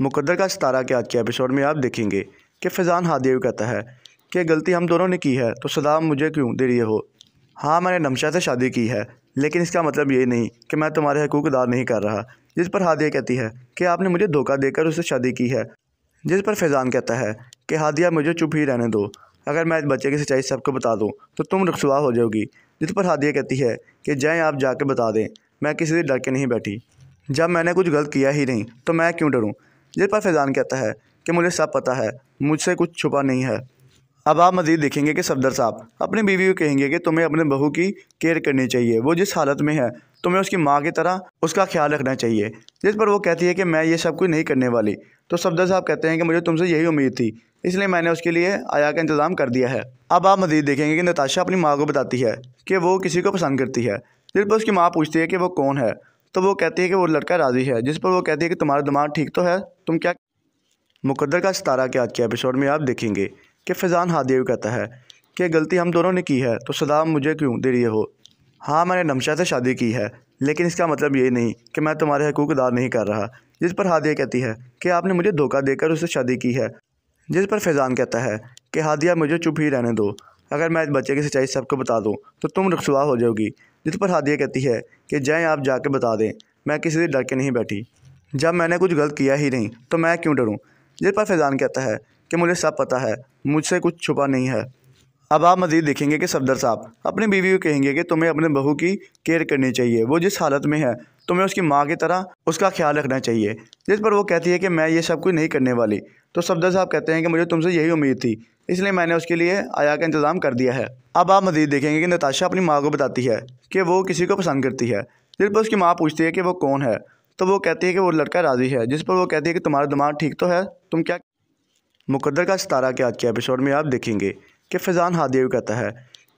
मुकद्दर का सितारा के आज के एपिसोड में आप देखेंगे कि फैज़ान हादियो कहता है कि गलती हम दोनों ने की है तो सदाम मुझे क्यों दे रही हो हाँ मैंने नमशा से शादी की है लेकिन इसका मतलब ये नहीं कि मैं तुम्हारे हकूक अदा नहीं कर रहा जिस पर हादिया कहती है कि आपने मुझे धोखा देकर उससे शादी की है जिस पर फैज़ान कहता है कि हादिया मुझे चुप ही रहने दो अगर मैं इस बच्चे की सच्चाई सबको बता दूँ तो तुम रखसवा हो जाओगी जिस पर हादिया कहती है कि जय आप जाके बता दें मैं किसी से डर के नहीं बैठी जब मैंने कुछ गलत किया ही नहीं तो मैं क्यों डरूँ जिस पर फैज़ान कहता है कि मुझे सब पता है मुझसे कुछ छुपा नहीं है अब आप मज़ीद देखेंगे कि सफदर साहब अपनी बीवी को कहेंगे कि तुम्हें अपने बहू की केयर करनी चाहिए वो जिस हालत में है तुम्हें उसकी माँ की तरह उसका ख्याल रखना चाहिए जिस पर वो कहती है कि मैं ये सब कुछ नहीं करने वाली तो सफदर साहब कहते हैं कि मुझे तुमसे यही उम्मीद थी इसलिए मैंने उसके लिए आया का इंतज़ाम कर दिया है अब आप मज़ीद देखेंगे कि नताशा अपनी माँ को बताती है कि वो किसी को पसंद करती है जिस पर उसकी माँ पूछती है कि वो कौन है तो वो कहती है कि वो लड़का राज़ी है जिस पर वो कहती है कि तुम्हारा दिमाग ठीक तो है तुम क्या मुकद्दर का सितारा के आज के एपिसोड में आप देखेंगे कि फैज़ान हादेव कहता है कि गलती हम दोनों ने की है तो सदा मुझे क्यों दे रही हो हाँ मैंने नमशा से शादी की है लेकिन इसका मतलब ये नहीं कि मैं तुम्हारे हकूक अदा नहीं कर रहा जिस पर हादिया कहती है कि आपने मुझे धोखा देकर उससे शादी की है जिस पर फैज़ान कहता है कि हादिया मुझे चुप ही रहने दो अगर मैं इस बच्चे की सच्चाई सबको बता दूँ तो तुम रखसवा हो जाओगी जिस पर हादिया कहती है कि जय आप जाके बता दें मैं किसी से डर के नहीं बैठी जब मैंने कुछ गलत किया ही नहीं तो मैं क्यों डरूं जिस पर फैज़ान कहता है कि मुझे सब पता है मुझसे कुछ छुपा नहीं है अब आप मज़ीद देखेंगे कि सफदर साहब अपनी बीवी को कहेंगे कि तुम्हें अपने बहू की केयर करनी चाहिए वो जिस हालत में है तुम्हें उसकी माँ की तरह उसका ख्याल रखना चाहिए जिस पर वो कहती है कि मैं ये सब कुछ नहीं करने वाली तो सफदर साहब कहते हैं कि मुझे तुमसे यही उम्मीद थी इसलिए मैंने उसके लिए आया का इंतज़ाम कर दिया है अब आप मजीद देखेंगे कि नताशा अपनी माँ को बताती है कि वो किसी को पसंद करती है जिस पर उसकी माँ पूछती है कि वो कौन है तो वो कहती है कि वो लड़का राजी है जिस पर वो कहती है कि तुम्हारा दिमाग ठीक तो है तुम क्या मुकद्दर का सितारा के आज के एपिसोड में आप देखेंगे कि फ़ैज़ान हादियवी कहता है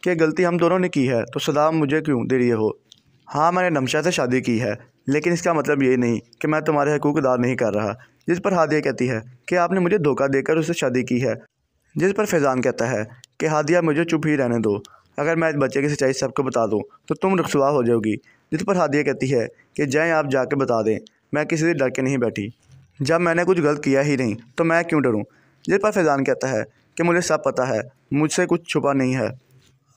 कि गलती हम दोनों ने की है तो सदा मुझे क्यों दे रही हो हाँ मैंने नमशा से शादी की है लेकिन इसका मतलब ये नहीं कि मैं तुम्हारे हकूक अदा नहीं कर रहा जिस पर हादिया कहती है कि आपने मुझे धोखा देकर उससे शादी की है जिस पर फैज़ान कहता है कि हादिया मुझे चुप ही रहने दो अगर मैं इस बच्चे की सच्चाई सबको बता दूँ तो तुम रखसुआ हो जाओगी जिस पर हादिया कहती है कि जय आप जाके बता दें मैं किसी से डर के नहीं बैठी जब मैंने कुछ गलत किया ही नहीं तो मैं क्यों डरूँ जिस पर फैज़ान कहता है कि मुझे सब पता है मुझसे कुछ छुपा नहीं है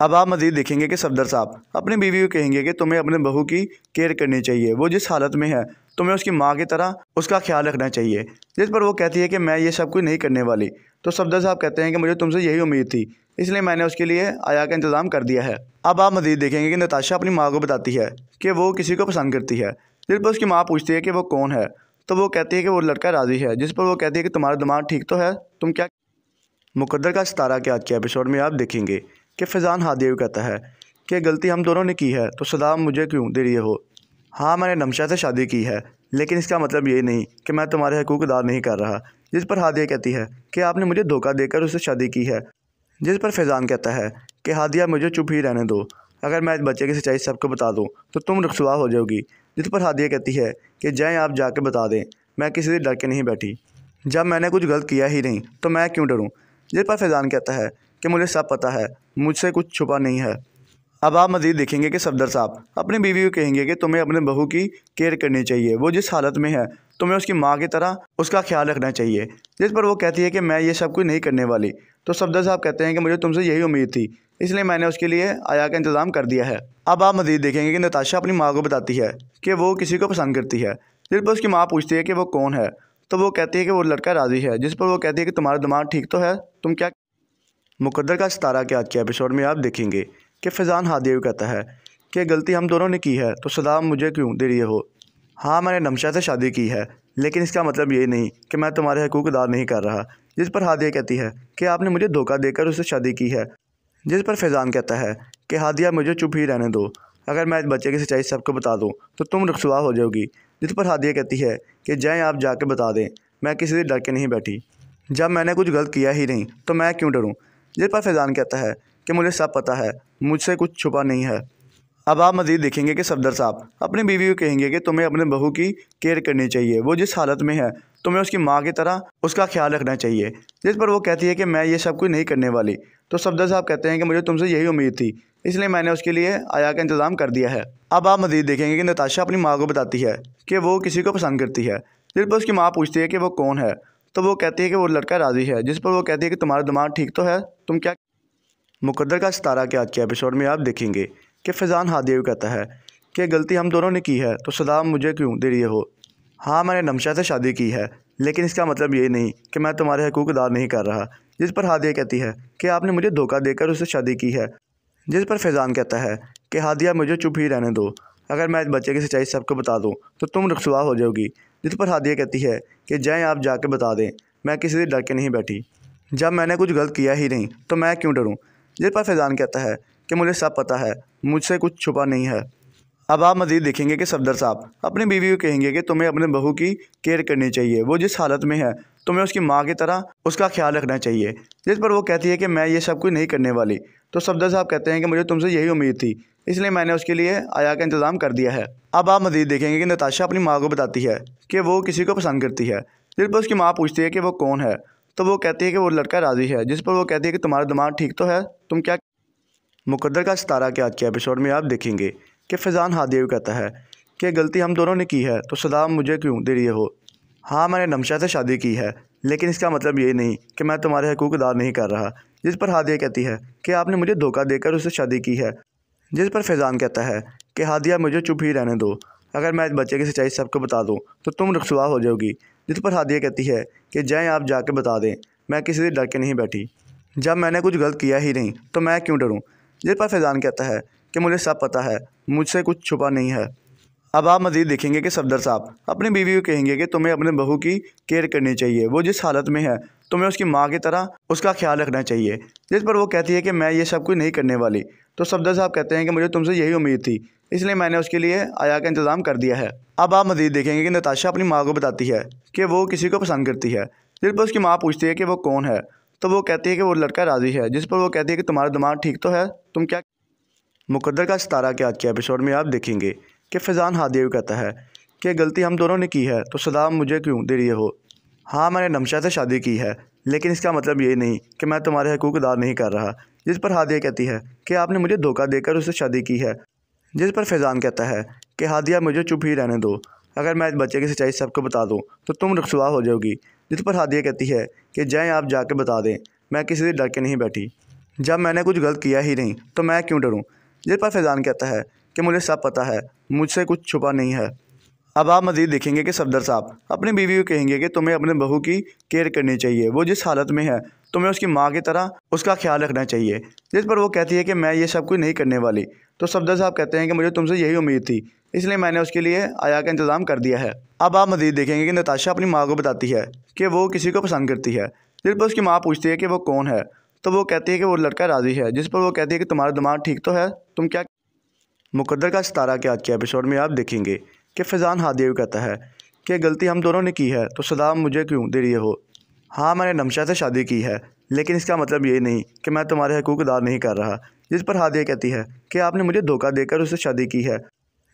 अब आप मज़ीद देखेंगे कि सफदर साहब अपनी बीवी को कहेंगे कि तुम्हें अपने बहू की केयर करनी चाहिए वो जिस हालत में है तुम्हें उसकी माँ की तरह उसका ख्याल रखना चाहिए जिस पर वो कहती है कि मैं ये सब कुछ नहीं करने वाली तो सफदर साहब कहते हैं कि मुझे तुमसे यही उम्मीद थी इसलिए मैंने उसके लिए आया का इंतज़ाम कर दिया है अब आप मजीद देखेंगे कि नताशा अपनी माँ को बताती है कि वो किसी को पसंद करती है जिस पर उसकी माँ पूछती है कि वो कौन है तो वो कहती है कि वो लड़का राज़ी है जिस पर वो कहती है कि तुम्हारा दिमाग ठीक तो है तुम क्या मुकद्दर का सितारा के आज के एपिसोड में आप देखेंगे कि फैज़ान हादियव कहता है कि गलती हम दोनों ने की है तो सदाम मुझे क्यों दे रही हो हाँ मैंने नमशा से शादी की है लेकिन इसका मतलब ये नहीं कि मैं तुम्हारे हकूक अदा नहीं कर रहा जिस पर हादिया कहती है कि आपने मुझे धोखा देकर उससे शादी की है जिस पर फैज़ान कहता है कि हादिया मुझे चुप ही रहने दो अगर मैं इस बच्चे की सच्चाई सबको बता दूँ तो तुम रखसवा हो जाओगी जिस पर हादिया कहती है कि जय आप जाके बता दें मैं किसी से डर के नहीं बैठी जब मैंने कुछ गलत किया ही नहीं तो मैं क्यों डरूँ जिस पर फैज़ान कहता है कि मुझे सब पता है मुझसे कुछ छुपा नहीं है अब आप मज़ीद देखेंगे कि सफदर साहब अपनी बीवी को कहेंगे कि तुम्हें अपने बहू की केयर करनी चाहिए वो जिस हालत में है तुम्हें उसकी माँ की तरह उसका ख्याल रखना चाहिए जिस पर वो कहती है कि मैं ये सब कुछ नहीं करने वाली तो सफदर साहब कहते हैं कि मुझे तुमसे यही उम्मीद थी इसलिए मैंने उसके लिए आया का इंतज़ाम कर दिया है अब आप मज़ीद देखेंगे कि नताशा अपनी माँ को बताती है कि वो किसी को पसंद करती है जिस पर उसकी माँ पूछती है कि वो कौन है तो वो कहती है कि वो लड़का राज़ी है जिस पर वो कहती है कि तुम्हारा दिमाग ठीक तो है तुम क्या मुकद्दर का सितारा के आज के एपिसोड में आप देखेंगे कि फैज़ान हादियव कहता है कि गलती हम दोनों ने की है तो सदा मुझे क्यों दे रही हो हाँ मैंने नमशा से शादी की है लेकिन इसका मतलब ये नहीं कि मैं तुम्हारे हकूक अदा नहीं कर रहा जिस पर हादिया कहती है कि आपने मुझे धोखा देकर उससे शादी की है जिस पर फैज़ान कहता है कि हादिया मुझे चुप ही रहने दो अगर मैं इस बच्चे की सच्चाई सबको बता दूँ तो तुम रखसवा हो जाओगी जिस पर हादिया कहती है कि जाएँ आप जाकर बता दें मैं किसी से डर के नहीं बैठी जब मैंने कुछ गलत किया ही नहीं तो मैं क्यों डरूँ जिस पर फैजान कहता है कि मुझे सब पता है मुझसे कुछ छुपा नहीं है अब आप मज़ीद देखेंगे कि सफदर साहब अपनी बीवी को कहेंगे कि तुम्हें अपने बहू की केयर करनी चाहिए वो जिस हालत में है तुम्हें उसकी माँ की तरह उसका ख्याल रखना चाहिए जिस पर वो कहती है कि मैं ये सब कुछ नहीं करने वाली तो सफदर साहब कहते हैं कि मुझे तुमसे यही उम्मीद थी इसलिए मैंने उसके लिए आया का इंतज़ाम कर दिया है अब आप मजीद देखेंगे कि नताशा अपनी माँ को बताती है कि वो किसी को पसंद करती है जिस पर उसकी माँ पूछती है कि वो कौन है तो वो कहती है कि वो लड़का राज़ी है जिस पर वो कहती है कि तुम्हारा दिमाग ठीक तो है तुम क्या मुकदर का सितारा के आज के एपिसोड में आप देखेंगे कि फैज़ान हादेव कहता है कि गलती हम दोनों ने की है तो सदा मुझे क्यों दे रही हो हाँ मैंने नमशा से शादी की है लेकिन इसका मतलब ये नहीं कि मैं तुम्हारे हकूक अदा नहीं कर रहा जिस पर हादिया कहती है कि आपने मुझे धोखा देकर उससे शादी की है जिस पर फैज़ान कहता है कि हादिया मुझे चुप ही रहने दो अगर मैं इस बच्चे की सच्चाई सबको बता दूँ तो तुम रखसवा हो जाओगी जिस पर हादिया कहती है कि जय आप जाके बता दें मैं किसी से डर के नहीं बैठी जब मैंने कुछ गलत किया ही नहीं तो मैं क्यों डरूँ जिस पर फैज़ान कहता है कि मुझे सब पता है मुझसे कुछ छुपा नहीं है अब आप मज़ीद देखेंगे कि सफदर साहब अपनी बीवी को कहेंगे कि तुम्हें अपने बहू की केयर करनी चाहिए वो जिस हालत में है तुम्हें उसकी माँ की तरह उसका ख्याल रखना चाहिए जिस पर वो कहती है कि मैं ये सब कुछ नहीं करने वाली तो सफदर साहब कहते हैं कि मुझे तुमसे यही उम्मीद थी इसलिए मैंने उसके लिए आया का इंतज़ाम कर दिया है अब आप मजीद देखेंगे कि नताशा अपनी माँ को बताती है कि वो किसी को पसंद करती है जिस पर उसकी माँ पूछती है कि वो कौन है तो वो कहती है कि वो लड़का राज़ी है जिस पर वो कहती है कि तुम्हारा दिमाग ठीक तो है तुम क्या मुकद्र का सितारा के आज के एपिसोड में आप देखेंगे कि फ़ैज़ान भी कहता है कि गलती हम दोनों ने की है तो सदाम मुझे क्यों दे रही हो हाँ मैंने नमशा से शादी की है लेकिन इसका मतलब ये नहीं कि मैं तुम्हारे हकूक अदा नहीं कर रहा जिस पर हादिया कहती है कि आपने मुझे धोखा देकर उससे शादी की है जिस पर फैज़ान कहता है कि हादिया मुझे चुप ही रहने दो अगर मैं इस बच्चे की सच्चाई सबको बता दूँ तो तुम रखसवा हो जाओगी जिस पर हादिया कहती है कि जय आप जाके बता दें मैं किसी से डर के नहीं बैठी जब मैंने कुछ गलत किया ही नहीं तो मैं क्यों डरूँ जिस पर फैज़ान कहता है कि मुझे सब पता है मुझसे कुछ छुपा नहीं है अब आप मजीद देखेंगे कि सफदर साहब अपनी बीवी को कहेंगे कि तुम्हें अपने बहू की केयर करनी चाहिए वो जिस हालत में है तुम्हें उसकी माँ की तरह उसका ख्याल रखना चाहिए जिस पर वो कहती है कि मैं ये सब कुछ नहीं करने वाली तो सफदर साहब कहते हैं कि मुझे तुमसे यही उम्मीद थी इसलिए मैंने उसके लिए आया का इंतज़ाम कर दिया है अब आप मजीद देखेंगे कि नताशा अपनी माँ को बताती है कि वो किसी को पसंद करती है जिस पर उसकी माँ पूछती है कि वो कौन है तो वो कहती है कि वो लड़का राज़ी है जिस पर वो कहती है कि तुम्हारा दिमाग ठीक तो है तुम क्या मुकद्दर का सितारा के आज के एपिसोड में आप देखेंगे कि फैज़ान भी कहता है कि गलती हम दोनों ने की है तो सदाम मुझे क्यों दे रही हो हाँ मैंने नमशा से शादी की है लेकिन इसका मतलब ये नहीं कि मैं तुम्हारे हकूक अदा नहीं कर रहा जिस पर हादिया कहती है कि आपने मुझे धोखा देकर उससे शादी की है जिस पर फैज़ान कहता है कि हादिया मुझे चुप ही रहने दो अगर मैं इस बच्चे की सच्चाई सबको बता दूँ तो तुम रखसवा हो जाओगी जिस पर हादिया कहती है कि जय आप जाके बता दें मैं किसी से डर के नहीं बैठी जब मैंने कुछ गलत किया ही नहीं तो मैं क्यों डरूँ जिस पर फैज़ान कहता है कि मुझे सब पता है मुझसे कुछ छुपा नहीं है अब आप मज़ीद देखेंगे कि सफदर साहब अपनी बीवी को कहेंगे कि तुम्हें अपने बहू की केयर करनी चाहिए वो जिस हालत में है तुम्हें उसकी माँ की तरह उसका ख्याल रखना चाहिए जिस पर वो कहती है कि मैं ये सब कुछ नहीं करने वाली तो सफदर साहब कहते हैं कि मुझे तुमसे यही उम्मीद थी इसलिए मैंने उसके लिए आया का इंतज़ाम कर दिया है अब आप मजीद देखेंगे कि नताशा अपनी माँ को बताती है कि वो किसी को पसंद करती है जिस पर उसकी माँ पूछती है कि वो कौन है तो वो कहती है कि वो लड़का राज़ी है जिस पर वो कहती है कि तुम्हारा दिमाग ठीक तो है तुम क्या मुकद्दर का सितारा के आज के एपिसोड में आप देखेंगे कि फैज़ान हादेव कहता है कि गलती हम दोनों ने की है तो सदाम मुझे क्यों दे रही हो हाँ मैंने नमशा से शादी की है लेकिन इसका मतलब ये नहीं कि मैं तुम्हारे हकूक अदा नहीं कर रहा जिस पर हादिया कहती है कि आपने मुझे धोखा देकर उससे शादी की है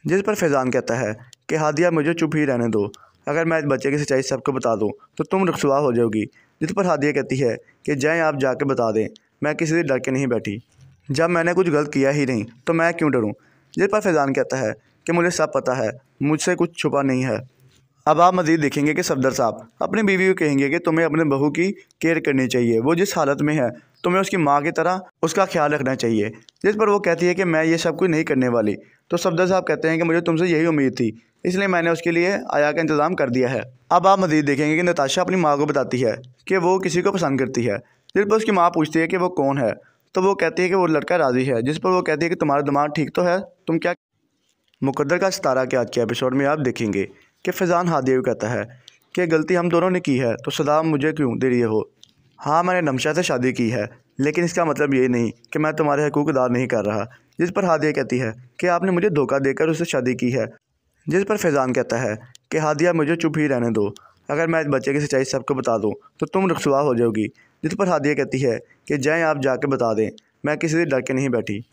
जिस पर फैज़ान कहता है कि हादिया मुझे चुप ही रहने दो अगर मैं इस बच्चे की सच्चाई सबको बता दूँ तो तुम रखसुआ हो जाओगी जिस पर हादिया कहती है कि जय आप जाके बता दें मैं किसी से डर के नहीं बैठी जब मैंने कुछ गलत किया ही नहीं तो मैं क्यों डरूं जिस पर फैजान कहता है कि मुझे सब पता है मुझसे कुछ छुपा नहीं है अब आप मज़ीद देखेंगे कि सफदर साहब अपनी बीवी को कहेंगे कि तुम्हें अपने बहू की केयर करनी चाहिए वो जिस हालत में है तुम्हें उसकी माँ की तरह उसका ख्याल रखना चाहिए जिस पर वो कहती है कि मैं ये सब कुछ नहीं करने वाली तो सफदर साहब कहते हैं कि मुझे तुमसे यही उम्मीद थी इसलिए मैंने उसके लिए आया का इंतज़ाम कर दिया है अब आप मजीद देखेंगे कि नताशा अपनी माँ को बताती है कि वो किसी को पसंद करती है जिस पर उसकी माँ पूछती है कि वो कौन है तो वो कहती है कि वो लड़का राज़ी है जिस पर वो कहती है कि तुम्हारा दिमाग ठीक तो है तुम क्या मुकदर का सितारा के आज के एपिसोड में आप देखेंगे कि फैज़ान हादेव कहता है कि गलती हम दोनों ने की है तो सदा मुझे क्यों दे रही हो हाँ मैंने नमशा से शादी की है लेकिन इसका मतलब ये नहीं कि मैं तुम्हारे हकूक अदा नहीं कर रहा जिस पर हादिया कहती है कि आपने मुझे धोखा देकर उससे शादी की है जिस पर फैज़ान कहता है कि हादिया मुझे चुप ही रहने दो अगर मैं इस बच्चे की सच्चाई सबको बता दूँ तो तुम रखसवा हो जाओगी जिस पर हादिया कहती है कि जय आप जाके बता दें मैं किसी से डर के नहीं बैठी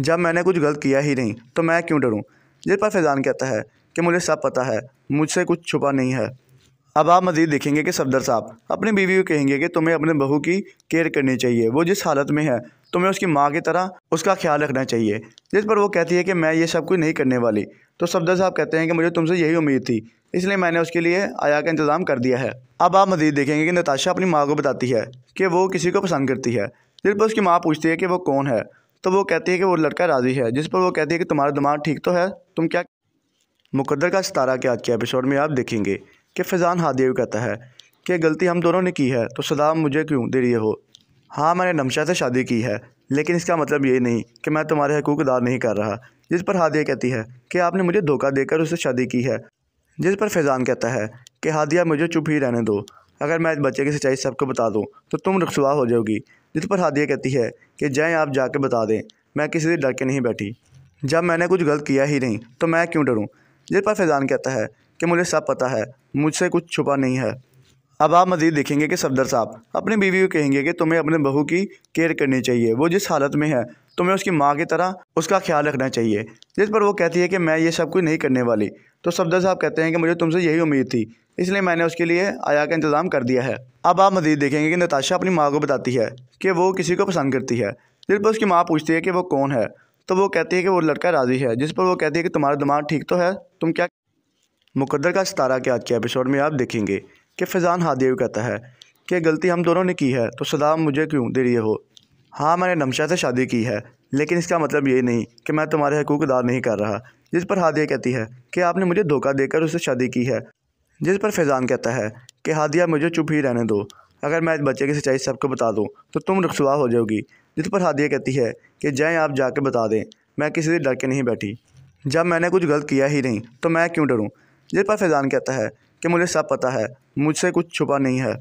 जब मैंने कुछ गलत किया ही नहीं तो मैं क्यों डरूँ जिस पर फैज़ान कहता है कि मुझे सब पता है मुझसे कुछ छुपा नहीं है अब आप मज़ीद देखेंगे कि सफदर साहब अपनी बीवी को कहेंगे कि तुम्हें अपने बहू की केयर करनी चाहिए वो जिस हालत में है तुम्हें उसकी माँ की तरह उसका ख्याल रखना चाहिए जिस पर वो कहती है कि मैं ये सब कुछ नहीं करने वाली तो सफदर साहब कहते हैं कि मुझे तुमसे यही उम्मीद थी इसलिए मैंने उसके लिए आया का इंतज़ाम कर दिया है अब आप मजीद देखेंगे कि नताशा अपनी माँ को बताती है कि वो किसी को पसंद करती है जिस पर उसकी माँ पूछती है कि वो कौन है तो वो कहती है कि वो लड़का राज़ी है जिस पर वो कहती है कि तुम्हारा दिमाग ठीक तो है तुम क्या मुकद्र का सितारा के आज के एपिसोड में आप देखेंगे कि फैज़ान हादेव कहता है कि गलती हम दोनों ने की है तो सदा मुझे क्यों दे रही हो हाँ मैंने नमशा से शादी की है लेकिन इसका मतलब ये नहीं कि मैं तुम्हारे हकूक अदा नहीं कर रहा जिस पर हादिया कहती है कि आपने मुझे धोखा देकर उससे शादी की है जिस पर फैज़ान कहता है कि हादिया मुझे चुप ही रहने दो अगर मैं इस बच्चे की सच्चाई सबको बता दूँ तो तुम रखसवा हो जाओगी जिस पर हादिया कहती है कि जय आप जाके बता दें मैं किसी से डर के नहीं बैठी जब मैंने कुछ गलत किया ही नहीं तो मैं क्यों डरूँ जिस पर फैज़ान कहता है कि मुझे सब पता है मुझसे कुछ छुपा नहीं है अब आप मजीद देखेंगे कि सफदर साहब अपनी बीवी को कहेंगे कि तुम्हें अपने बहू की केयर करनी चाहिए वो जिस हालत में है तुम्हें उसकी माँ की तरह उसका ख्याल रखना चाहिए जिस पर वो कहती है कि मैं ये सब कुछ नहीं करने वाली तो सफदर साहब कहते हैं कि मुझे तुमसे यही उम्मीद थी इसलिए मैंने उसके लिए आया का इंतज़ाम कर दिया है अब आप मजीद देखेंगे कि नताशा अपनी माँ को बताती है कि वो किसी को पसंद करती है जिस पर उसकी माँ पूछती है कि वो कौन है तो वो कहती है कि वो लड़का राजी है जिस पर वो कहती है कि तुम्हारा दिमाग ठीक तो है तुम क्या मुकद्दर का सितारा के आज के एपिसोड में आप देखेंगे कि फ़ैज़ान हादियवी कहता है कि गलती हम दोनों ने की है तो सदा मुझे क्यों दे रही हो हाँ मैंने नमशा से शादी की है लेकिन इसका मतलब ये नहीं कि मैं तुम्हारे हकूक अदा नहीं कर रहा जिस पर हादिया कहती है कि आपने मुझे धोखा देकर उससे शादी की है जिस पर फैज़ान कहता है कि हादिया मुझे चुप ही रहने दो अगर मैं इस बच्चे की सच्चाई सबको बता दूँ तो तुम रखसुआ हो जाओगी जिस पर हादिया कहती है कि जय आप जाके बता दें मैं किसी से डर के नहीं बैठी जब मैंने कुछ गलत किया ही नहीं तो मैं क्यों डरूँ जिस पर फैज़ान कहता है कि मुझे सब पता है मुझसे कुछ छुपा नहीं है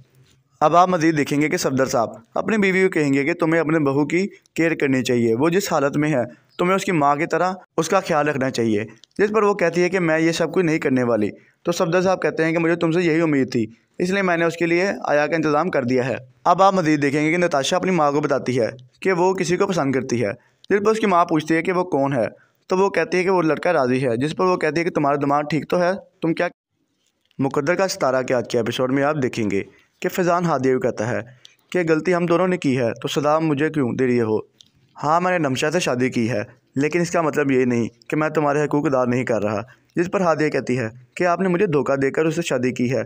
अब आप मज़ीद देखेंगे कि सफदर साहब अपनी बीवी को कहेंगे कि तुम्हें अपने बहू की केयर करनी चाहिए वो जिस हालत में है तुम्हें उसकी माँ की तरह उसका ख्याल रखना चाहिए जिस पर वो कहती है कि मैं ये सब कुछ नहीं करने वाली तो सफदर साहब कहते हैं कि मुझे तुमसे यही उम्मीद थी इसलिए मैंने उसके लिए आया का इंतज़ाम कर दिया है अब आप मजीद देखेंगे कि नताशा अपनी माँ को बताती है कि वो किसी को पसंद करती है जिस पर उसकी माँ पूछती है कि वो कौन है तो वो कहती है कि वो लड़का राज़ी है जिस पर वो कहती है कि तुम्हारा दिमाग ठीक तो है तुम क्या मुकद्दर का सितारा के आज के एपिसोड में आप देखेंगे कि फैज़ान हादियव कहता है कि गलती हम दोनों ने की है तो सदाम मुझे क्यों दे रही हो हाँ मैंने नमशा से शादी की है लेकिन इसका मतलब ये नहीं कि मैं तुम्हारे हकूक अदा नहीं कर रहा जिस पर हादिया कहती है कि आपने मुझे धोखा देकर उससे शादी की है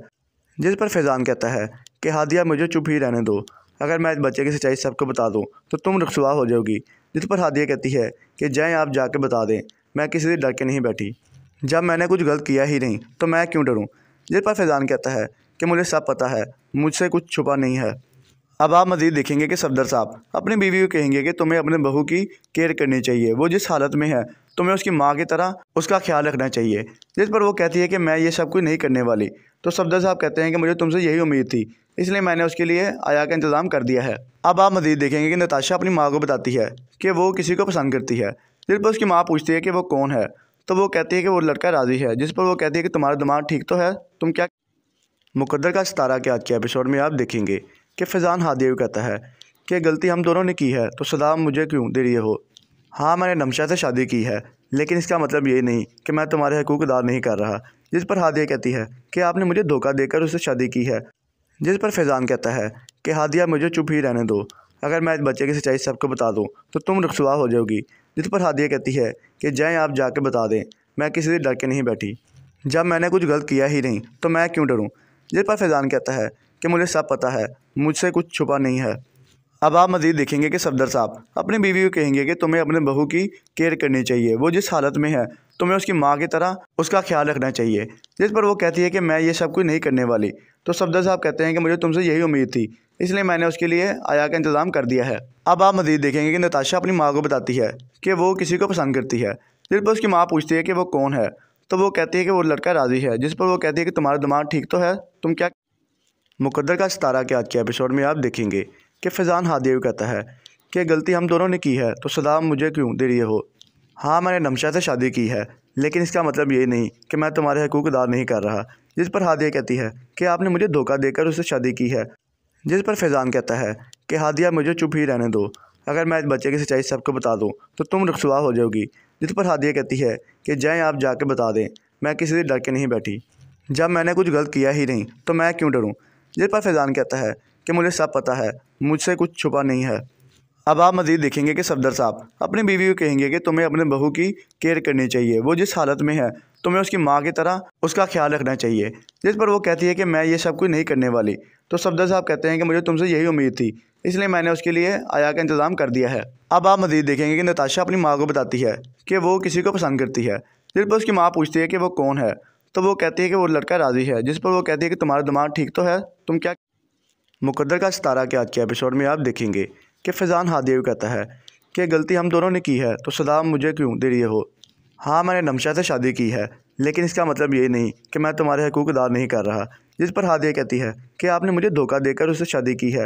जिस पर फैज़ान कहता है कि हादिया मुझे चुप ही रहने दो अगर मैं इस बच्चे की सच्चाई सबको बता दूँ तो तुम रखसवा हो जाओगी जिस पर हादिया कहती है कि जय आप जाके बता दें मैं किसी से डर के नहीं बैठी जब मैंने कुछ गलत किया ही नहीं तो मैं क्यों डरूँ जिस पर फैज़ान कहता है कि मुझे सब पता है मुझसे कुछ छुपा नहीं है अब आप मज़ीद देखेंगे कि सफदर साहब अपनी बीवी को कहेंगे कि तुम्हें अपने बहू की केयर करनी चाहिए वो जिस हालत में है तुम्हें उसकी माँ की तरह उसका ख्याल रखना चाहिए जिस पर वो कहती है कि मैं ये सब कुछ नहीं करने वाली तो सफदर साहब कहते हैं कि मुझे तुमसे यही उम्मीद थी इसलिए मैंने उसके लिए आया का इंतज़ाम कर दिया है अब आप मज़ीद देखेंगे कि नताशा अपनी माँ को बताती है कि वो किसी को पसंद करती है जिस पर उसकी माँ पूछती है कि वो कौन है तो वो कहती है कि वो लड़का राज़ी है जिस पर वो कहती है कि तुम्हारा दिमाग ठीक तो है तुम क्या मुकद्दर का सितारा के आज के एपिसोड में आप देखेंगे कि फैज़ान हादिव कहता है कि गलती हम दोनों ने की है तो सदाम मुझे क्यों दे रही हो हाँ मैंने नमशा से शादी की है लेकिन इसका मतलब ये नहीं कि मैं तुम्हारे हकूक अदा नहीं कर रहा जिस पर हादिया कहती है कि आपने मुझे धोखा देकर उससे शादी की है जिस पर फैज़ान कहता है कि हादिया मुझे चुप ही रहने दो अगर मैं इस बच्चे की सच्चाई सबको बता दूँ तो तुम रखसवा हो जाओगी जिस पर हादिया कहती है कि जय आप जाके बता दें मैं किसी से डर के नहीं बैठी जब मैंने कुछ गलत किया ही नहीं तो मैं क्यों डरूँ जिस पर फैज़ान कहता है कि मुझे सब पता है मुझसे कुछ छुपा नहीं है अब आप मज़ीद देखेंगे कि सफदर साहब अपनी बीवी को कहेंगे कि तुम्हें अपने बहू की केयर करनी चाहिए वो जिस हालत में है तुम्हें उसकी माँ की तरह उसका ख्याल रखना चाहिए जिस पर वो कहती है कि मैं ये सब कुछ नहीं करने वाली तो सफदर साहब कहते हैं कि मुझे तुमसे यही उम्मीद थी इसलिए मैंने उसके लिए आया का इंतज़ाम कर दिया है अब आप मजीद देखेंगे कि नताशा अपनी माँ को बताती है कि वो किसी को पसंद करती है जिस पर उसकी माँ पूछती है कि वो कौन है तो वो कहती है कि वो लड़का राज़ी है जिस पर वो कहती है कि तुम्हारा दिमाग ठीक तो है तुम क्या मुकद्दर का सितारा के आज के एपिसोड में आप देखेंगे कि फैज़ान हादेव कहता है कि गलती हम दोनों ने की है तो सदाम मुझे क्यों दे रही हो हाँ मैंने नमशा से शादी की है लेकिन इसका मतलब ये नहीं कि मैं तुम्हारे हकूक अदा नहीं कर रहा जिस पर हादिया कहती है कि आपने मुझे धोखा देकर उससे शादी की है जिस पर फैज़ान कहता है कि हादिया मुझे चुप ही रहने दो अगर मैं इस बच्चे की सच्चाई सबको बता दूँ तो तुम रखसुआ हो जाओगी जिस पर हादिया कहती है कि जय आप जाके बता दें मैं किसी से डर के नहीं बैठी जब मैंने कुछ गलत किया ही नहीं तो मैं क्यों डरूँ जिस पर फैजान कहता है कि मुझे सब पता है मुझसे कुछ छुपा नहीं है अब आप मज़ीद देखेंगे कि सफदर साहब अपनी बीवी को कहेंगे कि तुम्हें अपने बहू की केयर करनी चाहिए वो जिस हालत में है तुम्हें उसकी माँ की तरह उसका ख्याल रखना चाहिए जिस पर वो कहती है कि मैं ये सब कुछ नहीं करने वाली तो सफदर साहब कहते हैं कि मुझे तुमसे यही उम्मीद थी इसलिए मैंने उसके लिए आया का इंतज़ाम कर दिया है अब आप मजीद देखेंगे कि नताशा अपनी माँ को बताती है कि वो किसी को पसंद करती है जिस पर उसकी माँ पूछती है कि वो कौन है तो वो कहती है कि वो लड़का राज़ी है जिस पर वो कहती है कि तुम्हारा दिमाग ठीक तो है तुम क्या मुकदर का सितारा के आज के एपिसोड में आप देखेंगे कि फैज़ान हादेव कहता है कि गलती हम दोनों ने की है तो सदा मुझे क्यों दे रही हो हाँ मैंने नमशा से शादी की है लेकिन इसका मतलब ये नहीं कि मैं तुम्हारे हकूक अदा नहीं कर रहा जिस पर हादिया कहती है कि आपने मुझे धोखा देकर उससे शादी की है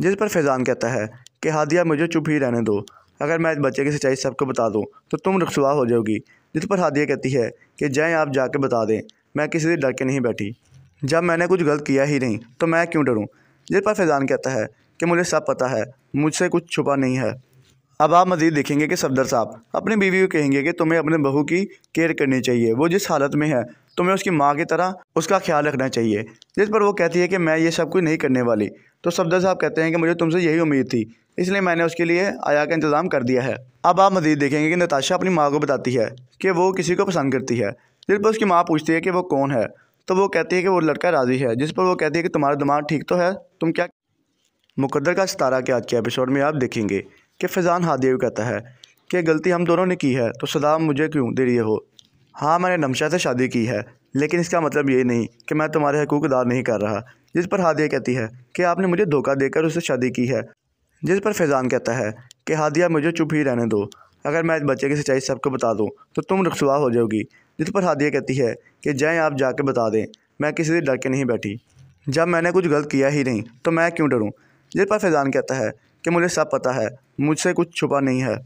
जिस पर फैज़ान कहता है कि हादिया मुझे चुप ही रहने दो अगर मैं इस बच्चे की सच्चाई सबको बता दूँ तो तुम रखसवा हो जाओगी जिस पर हादिया कहती है कि जय आप जाके बता दें मैं किसी से डर के नहीं बैठी जब मैंने कुछ गलत किया ही नहीं तो मैं क्यों डरूँ जिस पर फैज़ान कहता है कि मुझे सब पता है मुझसे कुछ छुपा नहीं है अब आप मज़ीद देखेंगे कि सफदर साहब अपनी बीवी को कहेंगे कि तुम्हें अपने बहू की केयर करनी चाहिए वो जिस हालत में है तुम्हें तो उसकी माँ की तरह उसका ख्याल रखना चाहिए जिस पर वो कहती है कि मैं ये सब कुछ नहीं करने वाली तो सफदर साहब कहते हैं कि मुझे तुमसे यही उम्मीद थी इसलिए मैंने उसके लिए आया का इंतज़ाम कर दिया है अब आप मजीद देखेंगे कि नताशा अपनी माँ को बताती है कि वो किसी को पसंद करती है जिस पर उसकी माँ पूछती है कि वो कौन है तो वो कहती है कि वो लड़का राज़ी है जिस पर वो कहती है कि तुम्हारा दिमाग ठीक तो है तुम क्या मुकद्र का सितारा के आज के एपिसोड में आप देखेंगे कि फिजान हादेव कहता है कि गलती हम दोनों ने की है तो सदा मुझे क्यों दे रही हो हाँ मैंने नमशा से शादी की है लेकिन इसका मतलब ये नहीं कि मैं तुम्हारे हकूक अदा नहीं कर रहा जिस पर हादिया कहती है कि आपने मुझे धोखा देकर उससे शादी की है जिस पर फैज़ान कहता है कि हादिया मुझे चुप ही रहने दो अगर मैं इस बच्चे की सच्चाई सबको बता दूँ तो तुम रखसवा हो जाओगी जिस पर हादिया कहती है कि जय आप जाके बता दें मैं किसी से डर के नहीं बैठी जब मैंने कुछ गलत किया ही नहीं तो मैं क्यों डरूँ जिस पर फैज़ान कहता है कि मुझे सब पता है मुझसे कुछ छुपा नहीं है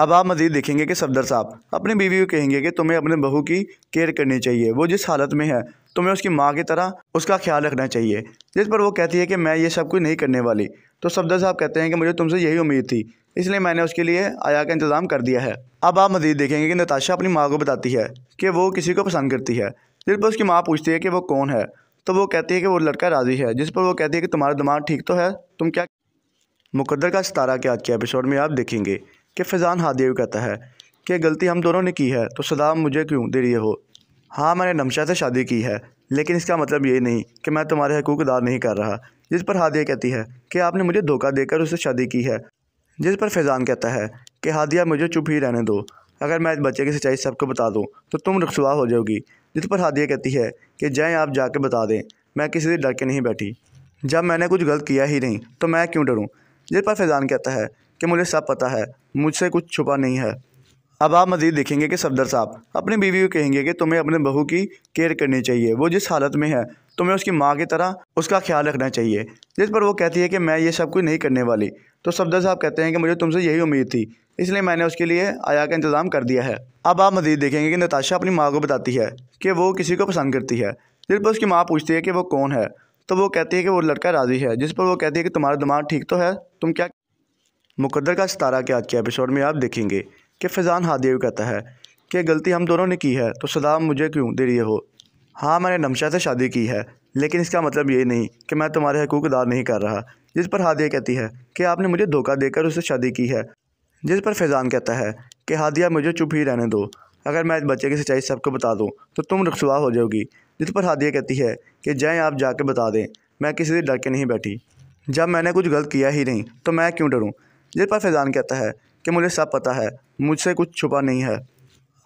अब आप मज़ीद देखेंगे कि सफदर साहब अपनी बीवी को कहेंगे कि तुम्हें अपने बहू की केयर करनी चाहिए वो जिस हालत में है तुम्हें उसकी माँ की तरह उसका ख्याल रखना चाहिए जिस पर वो कहती है कि मैं ये सब कुछ नहीं करने वाली तो सफदर साहब कहते हैं कि मुझे तुमसे यही उम्मीद थी इसलिए मैंने उसके लिए आया का इंतज़ाम कर दिया है अब आप मजीद देखेंगे कि नताशा अपनी माँ को बताती है कि वो किसी को पसंद करती है जिस पर उसकी माँ पूछती है कि वो कौन है तो वो कहती है कि वो लड़का राजी है जिस पर वो कहती है कि तुम्हारा दिमाग ठीक तो है तुम क्या मुकद्दर का सितारा के आज के एपिसोड में आप देखेंगे कि फ़ैज़ान हादिया कहता है कि गलती हम दोनों ने की है तो सदा मुझे क्यों दे रही हो हाँ मैंने नमशा से शादी की है लेकिन इसका मतलब ये नहीं कि मैं तुम्हारे हकूक अदा नहीं कर रहा जिस पर हादिया कहती है कि आपने मुझे धोखा देकर उससे शादी की है जिस पर फैज़ान कहता है कि हादिया मुझे चुप ही रहने दो अगर मैं इस बच्चे की सच्चाई सबको बता दूँ तो तुम रखसुआ हो जाओगी जिस पर हादिया कहती है कि जय आप जाके बता दें मैं किसी से डर के नहीं बैठी जब मैंने कुछ गलत किया ही नहीं तो मैं क्यों डरूँ जिस पर फैज़ान कहता है कि मुझे सब पता है मुझसे कुछ छुपा नहीं है अब आप मज़ीद देखेंगे कि सफदर साहब अपनी बीवी को कहेंगे कि तुम्हें अपने बहू की केयर करनी चाहिए वो जिस हालत में है तुम्हें उसकी माँ की तरह उसका ख्याल रखना चाहिए जिस पर वो कहती है कि मैं ये सब कुछ नहीं करने वाली तो सफदर साहब कहते हैं कि मुझे तुमसे यही उम्मीद थी इसलिए मैंने उसके लिए आया का इंतज़ाम कर दिया है अब आप मजीद देखेंगे कि नताशा अपनी माँ को बताती है कि वो किसी को पसंद करती है जिस पर उसकी माँ पूछती है कि वो कौन है तो वो कहती है कि वो लड़का राज़ी है जिस पर वो कहती है कि तुम्हारा दिमाग ठीक तो है तुम क्या मुकद्दर का सितारा के आज के एपिसोड में आप देखेंगे कि फैज़ान हादियव कहता है कि गलती हम दोनों ने की है तो सदाम मुझे क्यों दे रही हो हाँ मैंने नमशा से शादी की है लेकिन इसका मतलब ये नहीं कि मैं तुम्हारे हकूक अदा नहीं कर रहा जिस पर हादिया कहती है कि आपने मुझे धोखा देकर उससे शादी की है जिस पर फैज़ान कहता है कि हादिया मुझे चुप ही रहने दो अगर मैं इस बच्चे की सच्चाई सबको बता दूँ तो तुम रखसवा हो जाओगी जिस पर हादिया कहती है कि जय आप जाके बता दें मैं किसी से डर के नहीं बैठी जब मैंने कुछ गलत किया ही नहीं तो मैं क्यों डरूँ जिस पर फैज़ान कहता है कि मुझे सब पता है मुझसे कुछ छुपा नहीं है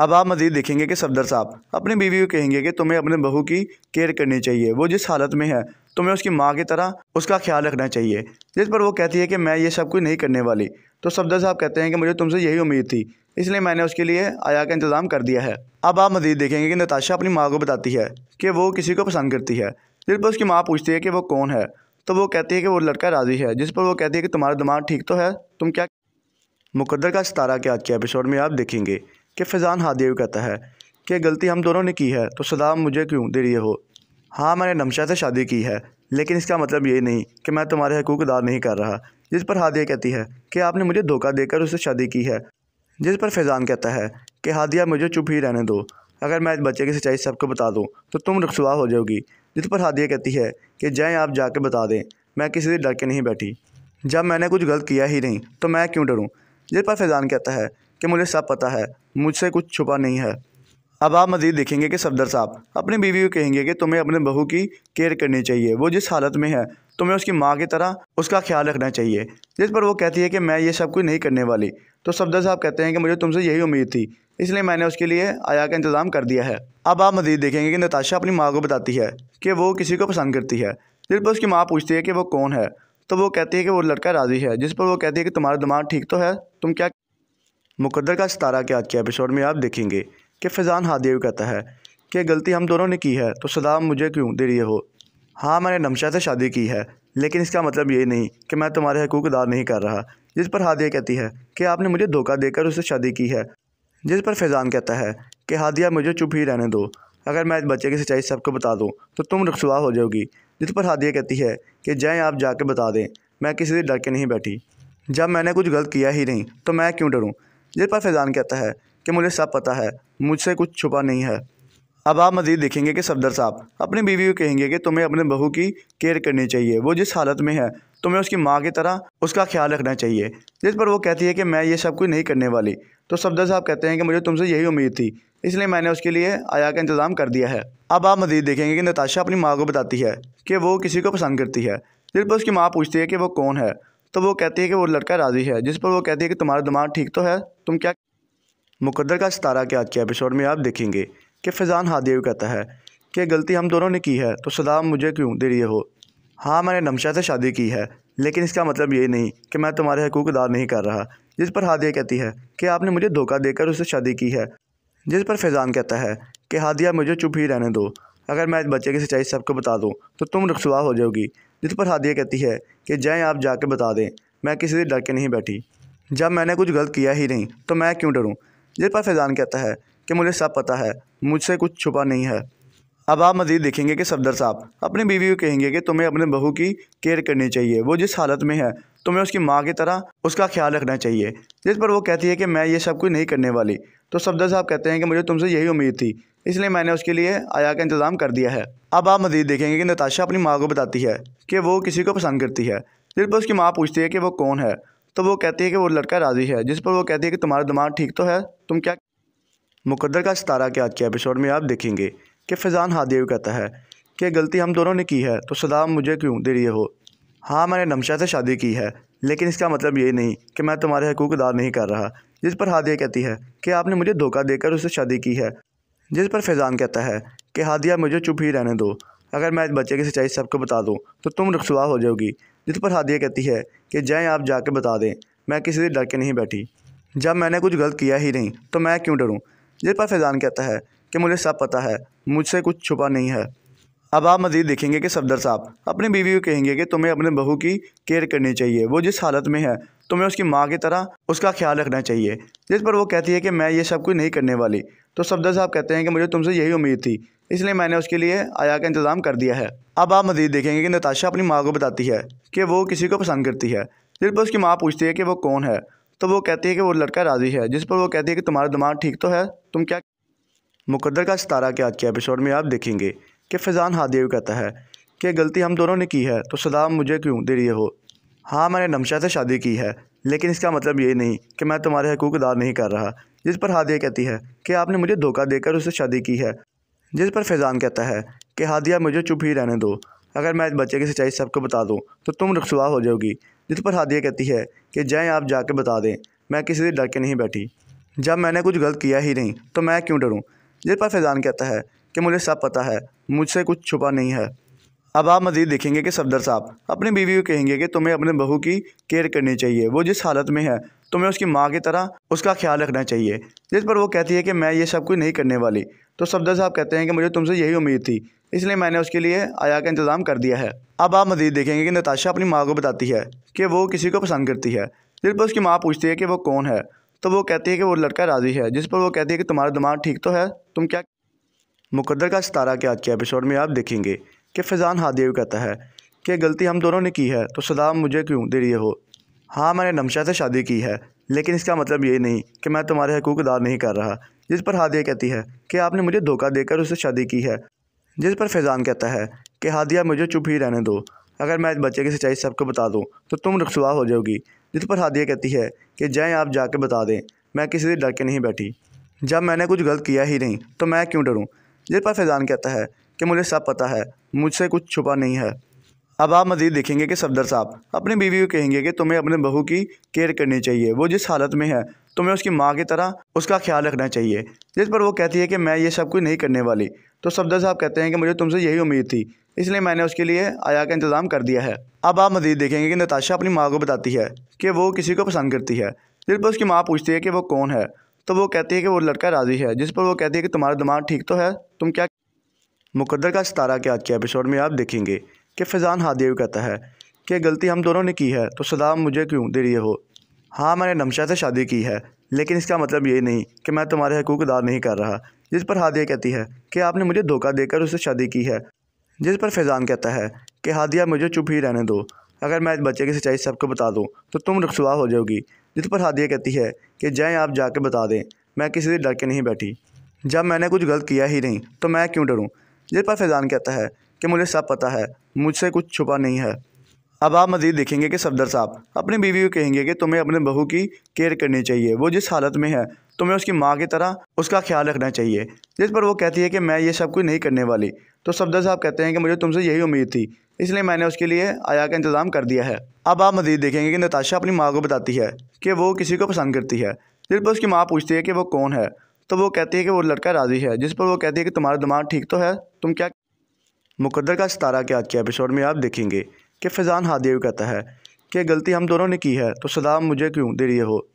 अब आप मज़ीद देखेंगे कि सफदर साहब अपनी बीवी को कहेंगे कि तुम्हें अपने बहू की केयर करनी चाहिए वो जिस हालत में है तुम्हें उसकी माँ की तरह उसका ख्याल रखना चाहिए जिस पर वो कहती है कि मैं ये सब कुछ नहीं करने वाली तो सफदर साहब कहते हैं कि मुझे तुमसे यही उम्मीद थी इसलिए मैंने उसके लिए आया का इंतज़ाम कर दिया है अब आप मज़ीद देखेंगे कि नताशा अपनी माँ को बताती है कि वो किसी को पसंद करती है जिस पर उसकी माँ पूछती है कि वो कौन है तो वो कहती है कि वो लड़का राज़ी है जिस पर वो कहती है कि तुम्हारा दिमाग ठीक तो है तुम क्या मुकद्दर का सितारा के आज के एपिसोड में आप देखेंगे कि फैज़ान हादिव कहता है कि गलती हम दोनों ने की है तो सदा मुझे क्यों दे रही हो हाँ मैंने नमशा से शादी की है लेकिन इसका मतलब ये नहीं कि मैं तुम्हारे हकूक अदा नहीं कर रहा जिस पर हादिया कहती है कि आपने मुझे धोखा देकर उससे शादी की है जिस पर फैज़ान कहता है कि हादिया मुझे चुप ही रहने दो अगर मैं इस बच्चे की सच्चाई सबको बता दूँ तो तुम रखसवा हो जाओगी जिस पर हादिया कहती है कि जय आप जाके बता दें मैं किसी से डर के नहीं बैठी जब मैंने कुछ गलत किया ही नहीं तो मैं क्यों डरूँ जिस पर फैज़ान कहता है कि मुझे सब पता है मुझसे कुछ छुपा नहीं है अब आप मज़ीद देखेंगे कि सफदर साहब अपनी बीवी को कहेंगे कि तुम्हें अपने बहू की केयर करनी चाहिए वो जिस हालत में है तुम्हें उसकी माँ की तरह उसका ख्याल रखना चाहिए जिस पर वो कहती है कि मैं ये सब कुछ नहीं करने वाली तो सफदर साहब कहते हैं कि मुझे तुमसे यही उम्मीद थी इसलिए मैंने उसके लिए आया का इंतज़ाम कर दिया है अब आप मजीद देखेंगे कि नताशा अपनी माँ को बताती है कि वो किसी को पसंद करती है जिस पर उसकी माँ पूछती है कि वो कौन है तो वो कहती है कि वो लड़का राज़ी है जिस पर वो कहती है कि तुम्हारा दिमाग ठीक तो है तुम क्या मुकदर का सितारा के आज के एपिसोड में आप देखेंगे कि फैज़ान हादियो कहता है कि गलती हम दोनों ने की है तो सदा मुझे क्यों दे रही हो हाँ मैंने नमशा से शादी की है लेकिन इसका मतलब ये नहीं कि मैं तुम्हारे हकूक अदा नहीं कर रहा जिस पर हादिया कहती है कि आपने मुझे धोखा देकर उससे शादी की है जिस पर फैज़ान कहता है कि हादिया मुझे चुप ही रहने दो अगर मैं इस बच्चे की सच्चाई सबको बता दूँ तो तुम रखसुआ हो जाओगी जिस पर हादिया कहती है कि जय आप जाके बता दें मैं किसी से डर के नहीं बैठी जब मैंने कुछ गलत किया ही नहीं तो मैं क्यों डरूँ जिस पर फैज़ान कहता है कि मुझे सब पता है मुझसे कुछ छुपा नहीं है अब आप मज़ीद देखेंगे कि सफदर साहब अपनी बीवी को कहेंगे कि तुम्हें अपने बहू की केयर करनी चाहिए वो जिस हालत में है तुम्हें उसकी माँ की तरह उसका ख्याल रखना चाहिए जिस पर वो कहती है कि मैं ये सब कुछ नहीं करने वाली तो सफदर साहब कहते हैं कि मुझे तुमसे यही उम्मीद थी इसलिए मैंने उसके लिए आया का इंतज़ाम कर दिया है अब आप मज़ीद देखेंगे कि नताशा अपनी माँ को बताती है कि वो किसी को पसंद करती है जिस पर उसकी माँ पूछती है कि वो कौन है तो वो कहती है कि वो लड़का राज़ी है जिस पर वो कहती है कि तुम्हारा दिमाग ठीक तो है तुम क्या मुकद्र का सितारा के आज के एपिसोड में आप देखेंगे कि फ़िज़ान भी कहता है कि गलती हम दोनों ने की है तो सदाम मुझे क्यों दे रही हो हाँ मैंने नमशा से शादी की है लेकिन इसका मतलब ये नहीं कि मैं तुम्हारे हकूक अदा नहीं कर रहा जिस पर हादिया कहती है कि आपने मुझे धोखा देकर उससे शादी की है जिस पर फैज़ान कहता है कि हादिया मुझे चुप ही रहने दो अगर मैं इस बच्चे की सच्चाई सबको बता दूँ तो तुम रखसवा हो जाओगी जिस पर हादिया कहती है कि जय आप जाके बता दें मैं किसी से डर के नहीं बैठी जब मैंने कुछ गलत किया ही नहीं तो मैं क्यों डरूँ जिस पर फैज़ान कहता है कि मुझे सब पता है मुझसे कुछ छुपा नहीं है अब आप मजीद देखेंगे कि सफदर साहब अपनी बीवी को कहेंगे कि तुम्हें अपने बहू की केयर करनी चाहिए वो जिस हालत में है तुम्हें उसकी माँ की तरह उसका ख्याल रखना चाहिए जिस पर वो कहती है कि मैं ये सब कुछ नहीं करने वाली तो सफदर साहब कहते हैं कि मुझे तुमसे यही उम्मीद थी इसलिए मैंने उसके लिए आया का इंतज़ाम कर दिया है अब आप मजीद देखेंगे कि नताशा अपनी माँ को बताती है कि वो किसी को पसंद करती है जिस पर उसकी माँ पूछती है कि वो कौन है तो वो कहती है कि वो लड़का राज़ी है जिस पर वो कहती है कि तुम्हारा दिमाग ठीक तो है तुम क्या मुकद्दर का सितारा के आज के एपिसोड में आप देखेंगे कि फैज़ान हादियव कहता है कि गलती हम दोनों ने की है तो सदा मुझे क्यों दे रही हो हाँ मैंने नमशा से शादी की है लेकिन इसका मतलब ये नहीं कि मैं तुम्हारे हकूक अदा नहीं कर रहा जिस पर हादिया कहती है कि आपने मुझे धोखा देकर उससे शादी की है जिस पर फैज़ान कहता है कि हादिया मुझे चुप ही रहने दो अगर मैं इस बच्चे की सच्चाई सबको बता दूँ तो तुम रखसवा हो जाओगी जिस पर हादिया कहती है कि जय आप जाके बता दें मैं किसी से डर के नहीं बैठी जब मैंने कुछ गलत किया ही नहीं तो मैं क्यों डरूँ जिस पर फैज़ान कहता है कि मुझे सब पता है मुझसे कुछ छुपा नहीं है अब आप मज़ीद देखेंगे कि सफदर साहब अपनी बीवी को कहेंगे कि तुम्हें अपने बहू की केयर करनी चाहिए वो जिस हालत में है तुम्हें उसकी माँ की तरह उसका ख्याल रखना चाहिए जिस पर वो कहती है कि मैं ये सब कुछ नहीं करने वाली तो सफदर साहब कहते हैं कि मुझे तुमसे यही उम्मीद थी इसलिए मैंने उसके लिए आया का इंतज़ाम कर दिया है अब आप मजीद देखेंगे कि नताशा अपनी माँ को बताती है कि वो किसी को पसंद करती है जिस पर उसकी माँ पूछती है कि वो कौन है तो वो कहती है कि वो लड़का राज़ी है जिस पर वो कहती है कि तुम्हारा दिमाग ठीक तो है तुम क्या मुकद्दर का सितारा के आज के एपिसोड में आप देखेंगे कि फैज़ान हादेव कहता है कि गलती हम दोनों ने की है तो सदा मुझे क्यों दे रही हो हाँ मैंने नमशा से शादी की है लेकिन इसका मतलब ये नहीं कि मैं तुम्हारे हकूक अदा नहीं कर रहा जिस पर हादिया कहती है कि आपने मुझे धोखा देकर उससे शादी की है जिस पर फैज़ान कहता है कि हादिया मुझे चुप ही रहने दो अगर मैं इस बच्चे की सच्चाई सबको बता दूँ तो तुम रखसवा हो जाओगी जिस पर हादिया कहती है कि जय आप जाके बता दें मैं किसी से डर के नहीं बैठी जब मैंने कुछ गलत किया ही नहीं तो मैं क्यों डरूँ जिस पर फैजान कहता है कि मुझे सब पता है मुझसे कुछ छुपा नहीं है अब आप मज़ीद देखेंगे कि सफदर साहब अपनी बीवी को कहेंगे कि तुम्हें अपने बहू की केयर करनी चाहिए वो जिस हालत में है तुम्हें उसकी माँ की तरह उसका ख्याल रखना चाहिए जिस पर वो कहती है कि मैं ये सब कुछ नहीं करने वाली तो सफदर साहब कहते हैं कि मुझे तुमसे यही उम्मीद थी इसलिए मैंने उसके लिए आया का इंतज़ाम कर दिया है अब आप मजीद देखेंगे कि नताशा अपनी माँ को बताती है कि वो किसी को पसंद करती है जिस पर उसकी माँ पूछती है कि वो कौन है तो वो कहती है कि वो लड़का राज़ी है जिस पर वो कहती है कि तुम्हारा दिमाग ठीक तो है तुम क्या मुकदर का सितारा के आज के एपिसोड में आप देखेंगे कि फैज़ान हादेव कहता है कि गलती हम दोनों ने की है तो सदा मुझे क्यों दे रही हो हाँ मैंने नमशा से शादी की है लेकिन इसका मतलब ये नहीं कि मैं तुम्हारे हकूक अदा नहीं कर रहा जिस पर हादिया कहती है कि आपने मुझे धोखा देकर उससे शादी की है जिस पर फैज़ान कहता है कि हादिया मुझे चुप ही रहने दो अगर मैं इस बच्चे की सच्चाई सबको बता दूँ तो तुम रखसवा हो जाओगी जिस पर हादिया कहती है कि जय आप जाके बता दें मैं किसी से डर के नहीं बैठी जब मैंने कुछ गलत किया ही नहीं तो मैं क्यों डरूँ जिस पर फैज़ान कहता है कि मुझे सब पता है मुझसे कुछ छुपा नहीं है अब आप मजीद देखेंगे कि सफदर साहब अपनी बीवी को कहेंगे कि तुम्हें अपने बहू की केयर करनी चाहिए वो जिस हालत में है तुम्हें उसकी माँ की तरह उसका ख्याल रखना चाहिए जिस पर वो कहती है कि मैं ये सब कुछ नहीं करने वाली तो सफदर साहब कहते हैं कि मुझे तुमसे यही उम्मीद थी इसलिए मैंने उसके लिए आया का इंतज़ाम कर दिया है अब आप मजीद देखेंगे कि नताशा अपनी माँ को बताती है कि वो किसी को पसंद करती है जिस पर उसकी माँ पूछती है कि वो कौन है तो वो कहती है कि वो लड़का राजी है जिस पर वो कहती है कि तुम्हारा दिमाग ठीक तो है तुम क्या मुकद्र का सितारा के आज के एपिसोड में आप देखेंगे कि फैज़ान हादेव कहता है कि गलती हम दोनों ने की है तो सदा मुझे क्यों दे रही हो हाँ मैंने नमशा से शादी की है लेकिन इसका मतलब ये नहीं कि मैं तुम्हारे हकूक अदा नहीं कर रहा जिस पर हादिया कहती है कि आपने मुझे धोखा देकर उससे शादी की है जिस पर फैज़ान कहता है कि हादिया मुझे चुप ही रहने दो अगर मैं इस बच्चे की सच्चाई सबको बता दूँ तो तुम रखसवा हो जाओगी जिस पर हादिया कहती है कि जय आप जाके बता दें मैं किसी से डर के नहीं बैठी जब मैंने कुछ गलत किया ही नहीं तो मैं क्यों डरूँ जिस पर फैज़ान कहता है कि मुझे सब पता है मुझसे कुछ छुपा नहीं है अब आप मज़ीद देखेंगे कि सफदर साहब अपनी बीवी को कहेंगे कि तुम्हें अपने बहू की केयर करनी चाहिए वो जिस हालत में है तुम्हें उसकी माँ की तरह उसका ख्याल रखना चाहिए जिस पर वो कहती है कि मैं ये सब कुछ नहीं करने वाली तो सफदर साहब कहते हैं कि मुझे तुमसे यही उम्मीद थी इसलिए मैंने उसके लिए आया का इंतज़ाम कर दिया है अब आप मजीद देखेंगे कि नताशा अपनी माँ को बताती है कि वो किसी को पसंद करती है जिस पर उसकी माँ पूछती है कि वो कौन है तो वो कहती है कि वो लड़का राजी है जिस पर वो कहती है कि तुम्हारा दिमाग ठीक तो है तुम क्या मुकदर का सितारा के आज के एपिसोड में आप देखेंगे कि फैज़ान हादिया कहता है कि गलती हम दोनों ने की है तो सदा मुझे क्यों दे रही हो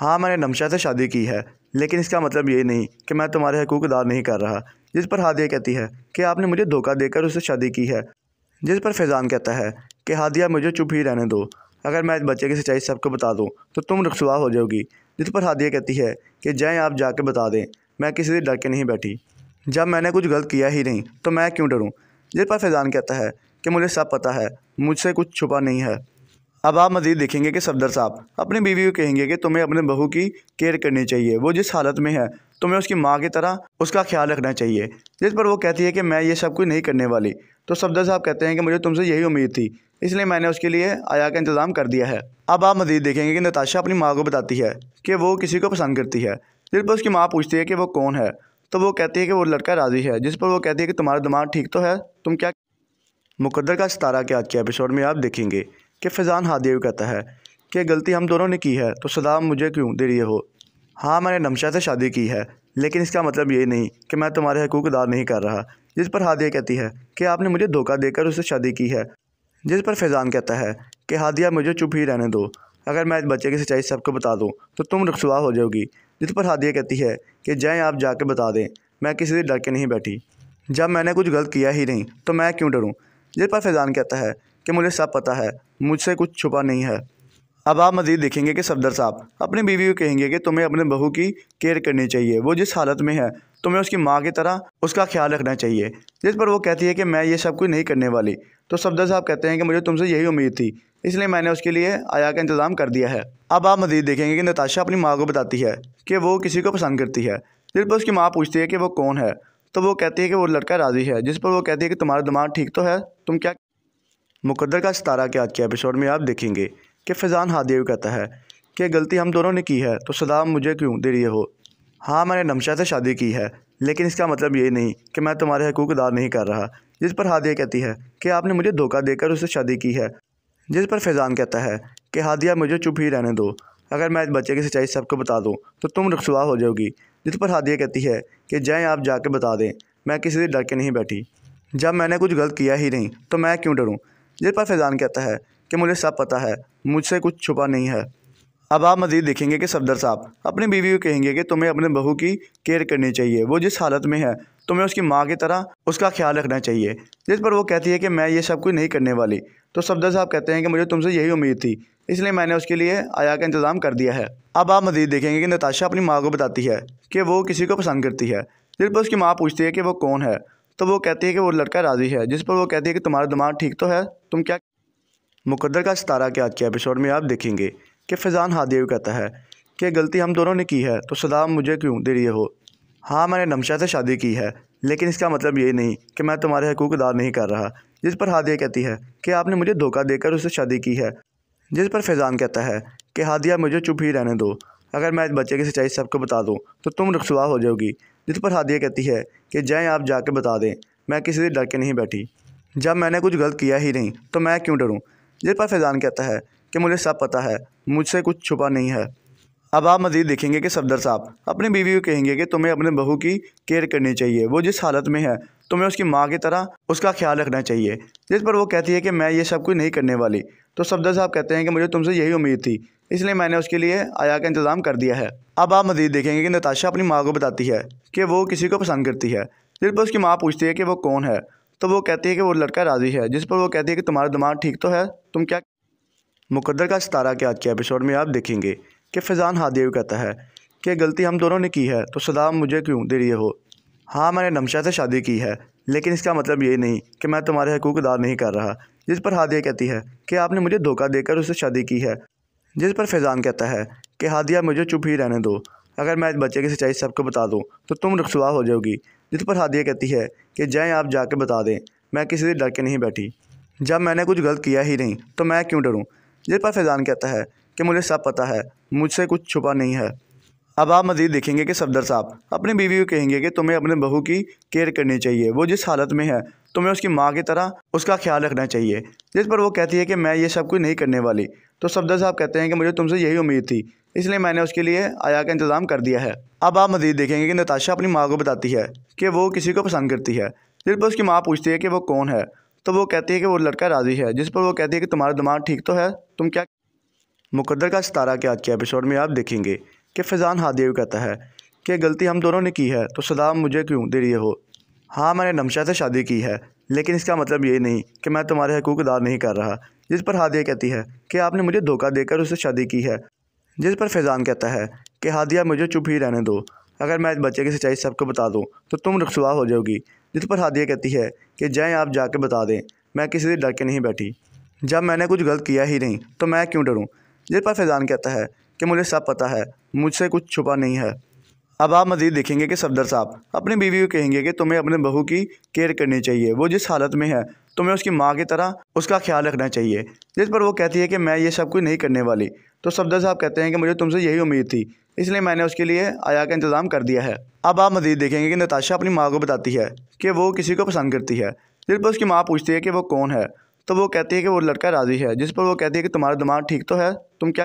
हाँ मैंने नमशा से शादी की है लेकिन इसका मतलब ये नहीं कि मैं तुम्हारे हकूक अदा नहीं कर रहा जिस पर हादिया कहती है कि आपने मुझे धोखा देकर उससे शादी की है जिस पर फैज़ान कहता है कि हादिया मुझे चुप ही रहने दो अगर मैं इस बच्चे की सच्चाई सबको बता दूँ तो तुम रखसुआ हो जाओगी जिस पर हादिया कहती है कि जय आप जाके बता दें मैं किसी से डर के नहीं बैठी जब मैंने कुछ गलत किया ही नहीं तो मैं क्यों डरूँ जिस पर फैज़ान कहता है कि मुझे सब पता है मुझसे कुछ छुपा नहीं है अब आप मज़ीद देखेंगे कि सफदर साहब अपनी बीवी को कहेंगे कि तुम्हें अपने बहू की केयर करनी चाहिए वो जिस हालत में है तुम्हें उसकी माँ की तरह उसका ख्याल रखना चाहिए जिस पर वो कहती है कि मैं ये सब कुछ नहीं करने वाली तो सफदर साहब कहते हैं कि मुझे तुमसे यही उम्मीद थी इसलिए मैंने उसके लिए आया का इंतज़ाम कर दिया है अब आप मज़ीद देखेंगे कि नताशा अपनी माँ को बताती है कि वो किसी को पसंद करती है जिस पर उसकी माँ पूछती है कि वो कौन है तो वो कहती है कि वो लड़का राज़ी है जिस पर वो कहती है कि तुम्हारा दिमाग ठीक तो है तुम क्या मुकद्र का सितारा के आज के एपिसोड में आप देखेंगे कि फ़िज़ान भी कहता है कि गलती हम दोनों ने की है तो सदाम मुझे क्यों दे रही हो हाँ मैंने नमशा से शादी की है लेकिन इसका मतलब ये नहीं कि मैं तुम्हारे हकूक अदा नहीं कर रहा जिस पर हादिया कहती है कि आपने मुझे धोखा देकर उससे शादी की है जिस पर फैज़ान कहता है कि हादिया मुझे चुप ही रहने दो अगर मैं इस बच्चे की सच्चाई सबको बता दूँ तो तुम रखसवा हो जाओगी जिस पर हादिया कहती है कि जय आप जाके बता दें मैं किसी से डर के नहीं बैठी जब मैंने कुछ गलत किया ही नहीं तो मैं क्यों डरूँ जिस पर फैज़ान कहता है कि मुझे सब पता है मुझसे कुछ छुपा नहीं है अब आप मज़ीद देखेंगे कि सफदर साहब अपनी बीवी को कहेंगे कि तुम्हें अपने बहू की केयर करनी चाहिए वो जिस हालत में है तुम्हें उसकी माँ की तरह उसका ख्याल रखना चाहिए जिस पर वो कहती है कि मैं ये सब कुछ नहीं करने वाली तो सफदर साहब कहते हैं कि मुझे तुमसे यही उम्मीद थी इसलिए मैंने उसके लिए आया का इंतज़ाम कर दिया है अब आप मज़ीद देखेंगे कि नताशा अपनी माँ को बताती है कि वो किसी को पसंद करती है जिस पर उसकी माँ पूछती है कि वो कौन है तो वो कहती है कि वो लड़का राज़ी है जिस पर वो कहती है कि तुम्हारा दिमाग ठीक तो है तुम क्या मुकद्दर का सितारा के आज के एपिसोड में आप देखेंगे कि फैज़ान हादेव कहता है कि गलती हम दोनों ने की है तो सदाम मुझे क्यों दे रही हो हाँ मैंने नमशा से शादी की है लेकिन इसका मतलब ये नहीं कि मैं तुम्हारे हकूक अदा नहीं कर रहा जिस पर हादिया कहती है कि आपने मुझे धोखा देकर उससे शादी की है जिस पर फैज़ान कहता है कि हादिया मुझे चुप ही रहने दो अगर मैं इस बच्चे की सच्चाई सबको बता दूँ तो तुम रखसवा हो जाओगी जिस पर हादिया कहती है कि जय आप जाके बता दें मैं किसी से डर के नहीं बैठी जब मैंने कुछ गलत किया ही नहीं तो मैं क्यों डरूँ जिस पर फैज़ान कहता है कि मुझे सब पता है मुझसे कुछ छुपा नहीं है अब आप मज़ीद देखेंगे कि सफदर साहब अपनी बीवी को कहेंगे कि तुम्हें अपने बहू की केयर करनी चाहिए वो जिस हालत में है तुम्हें उसकी माँ की तरह उसका ख्याल रखना चाहिए जिस पर वो कहती है कि मैं ये सब कुछ नहीं करने वाली तो सफदर साहब कहते हैं कि मुझे तुमसे यही उम्मीद थी इसलिए मैंने उसके लिए आया का इंतज़ाम कर दिया है अब आप मजीद देखेंगे कि नताशा अपनी माँ को बताती है कि वो किसी को पसंद करती है जिस पर उसकी माँ पूछती है कि वो कौन है तो वो कहती है कि वो लड़का राज़ी है जिस पर वो कहती है कि तुम्हारा दिमाग ठीक तो है तुम क्या मुकद्दर का सितारा के आज के एपिसोड में आप देखेंगे कि फैज़ान हादेव कहता है कि गलती हम दोनों ने की है तो सदा मुझे क्यों दे रही हो हाँ मैंने नमशा से शादी की है लेकिन इसका मतलब ये नहीं कि मैं तुम्हारे हकूक अदा नहीं कर रहा जिस पर हादिया कहती है कि आपने मुझे धोखा देकर उससे शादी की है जिस पर फैज़ान कहता है कि हादिया मुझे चुप ही रहने दो अगर मैं इस बच्चे की सच्चाई सबको बता दूँ तो तुम रखसवा हो जाओगी जिस पर हादिया कहती है कि जय आप जाके बता दें मैं किसी से डर के नहीं बैठी जब मैंने कुछ गलत किया ही नहीं तो मैं क्यों डरूँ जिस पर फैजान कहता है कि मुझे सब पता है मुझसे कुछ छुपा नहीं है अब आप मज़ीद देखेंगे कि सफदर साहब अपनी बीवी को कहेंगे कि तुम्हें अपने बहू की केयर करनी चाहिए वो जिस हालत में है तुम्हें उसकी माँ की तरह उसका ख्याल रखना चाहिए जिस पर वो कहती है कि मैं ये सब कुछ नहीं करने वाली तो सफदर साहब कहते हैं कि मुझे तुमसे यही उम्मीद थी इसलिए मैंने उसके लिए आया का इंतज़ाम कर दिया है अब आप मजीद देखेंगे कि नताशा अपनी माँ को बताती है कि वो किसी को पसंद करती है जिस पर उसकी माँ पूछती है कि वो कौन है तो वो कहती है कि वो लड़का राज़ी है जिस पर वो कहती है कि तुम्हारा दिमाग ठीक तो है तुम क्या मुकदर का सितारा के आज के एपिसोड में आप देखेंगे कि फैज़ान हादेव कहता है कि गलती हम दोनों ने की है तो सदा मुझे क्यों दे रही हो हाँ मैंने नमशा से शादी की है लेकिन इसका मतलब ये नहीं कि मैं तुम्हारे हकूक अदा नहीं कर रहा जिस पर हादिया कहती है कि आपने मुझे धोखा देकर उससे शादी की है जिस पर फैज़ान कहता है कि हादिया मुझे चुप ही रहने दो अगर मैं इस बच्चे की सच्चाई सबको बता दूँ तो तुम रखसवा हो जाओगी जिस पर हादिया कहती है कि जय आप जाके बता दें मैं किसी से डर के नहीं बैठी जब मैंने कुछ गलत किया ही नहीं तो मैं क्यों डरूँ जिस पर फैज़ान कहता है कि मुझे सब पता है मुझसे कुछ छुपा नहीं है अब आप मज़ीद देखेंगे कि सफदर साहब अपनी बीवी को कहेंगे कि तुम्हें अपने बहू की केयर करनी चाहिए वो जिस हालत में है तुम्हें उसकी माँ की तरह उसका ख्याल रखना चाहिए जिस पर वो कहती है कि मैं ये सब कुछ नहीं करने वाली तो सफदर साहब कहते हैं कि मुझे तुमसे यही उम्मीद थी इसलिए मैंने उसके लिए आया का इंतज़ाम कर दिया है अब आप मज़ीद देखेंगे कि नताशा अपनी माँ को बताती है कि वो किसी को पसंद करती है जिस पर उसकी माँ पूछती है कि वो कौन है तो वो कहती है कि वो लड़का राजी है जिस पर वो कहती है कि तुम्हारा दिमाग ठीक तो है तुम क्या मुकद्र का सितारा के आज के एपिसोड में आप देखेंगे कि फ़ैज़ान हादियवी कहता है कि गलती हम दोनों ने की है तो सदाम मुझे क्यों दे रही हो हाँ मैंने नमशा से शादी की है लेकिन इसका मतलब ये नहीं कि मैं तुम्हारे हकूक अदा नहीं कर रहा जिस पर हादिया कहती है कि आपने मुझे धोखा देकर उससे शादी की है जिस पर फैज़ान कहता है कि हादिया मुझे चुप ही रहने दो अगर मैं इस बच्चे की सच्चाई सबको बता दूँ तो तुम रखसवा हो जाओगी जिस पर हादिया कहती है कि जय आप जाके बता दें मैं किसी से डर के नहीं बैठी जब मैंने कुछ गलत किया ही नहीं तो मैं क्यों डरूँ जिस पर फैज़ान कहता है कि मुझे सब पता है मुझसे कुछ छुपा नहीं है अब आप मजीद देखेंगे कि सफदर साहब अपनी बीवी को कहेंगे कि तुम्हें अपने बहू की केयर करनी चाहिए वो जिस हालत में है तुम्हें उसकी माँ की तरह उसका ख्याल रखना चाहिए जिस पर वो कहती है कि मैं ये सब कुछ नहीं करने वाली तो सफदर साहब कहते हैं कि मुझे तुमसे यही उम्मीद थी इसलिए मैंने उसके लिए आया का इंतज़ाम कर दिया है अब आप मजीद देखेंगे कि नताशा अपनी माँ को बताती है कि वो किसी को पसंद करती है जिस पर उसकी माँ पूछती है कि वो कौन है तो वो कहती है कि वो लड़का राज़ी है जिस पर वो कहती है कि तुम्हारा दिमाग ठीक तो है तुम क्या